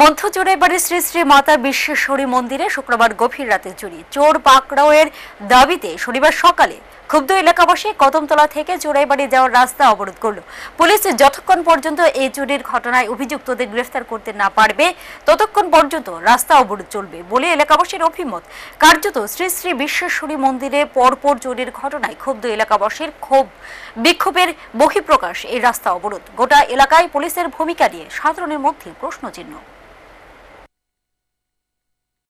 মধ্যচূড়াইবাড়ির শ্রী শ্রী মাতা বিশ্বেশ্বরী মন্দিরে শুক্রবার গভীর রাতে চুরি চোর পাকড়াওয়ের দাবিতে শনিবার সকালে ক্ষুব্ধ এলাকাবাসী কদমতলা থেকে চোরাই বাড়ি যাওয়ার রাস্তা অবরোধ করল পুলিশ যতক্ষণ পর্যন্ত এই চুরির ঘটনায় অভিযুক্তদের গ্রেফতার করতে না পারবে ততক্ষণ পর্যন্ত রাস্তা অবরোধ চলবে বলে এলাকাবাসীর অভিমত কার্যত শ্রী শ্রী বিশ্বেশ্বরী মন্দিরে পরপর চুরির ঘটনায় ক্ষুব্ধ এলাকাবাসীর ক্ষোভ বিক্ষোভের বহিঃপ্রকাশ এই রাস্তা অবরোধ গোটা এলাকায় পুলিশের ভূমিকা নিয়ে সাধারণের মধ্যে প্রশ্নচিহ্ন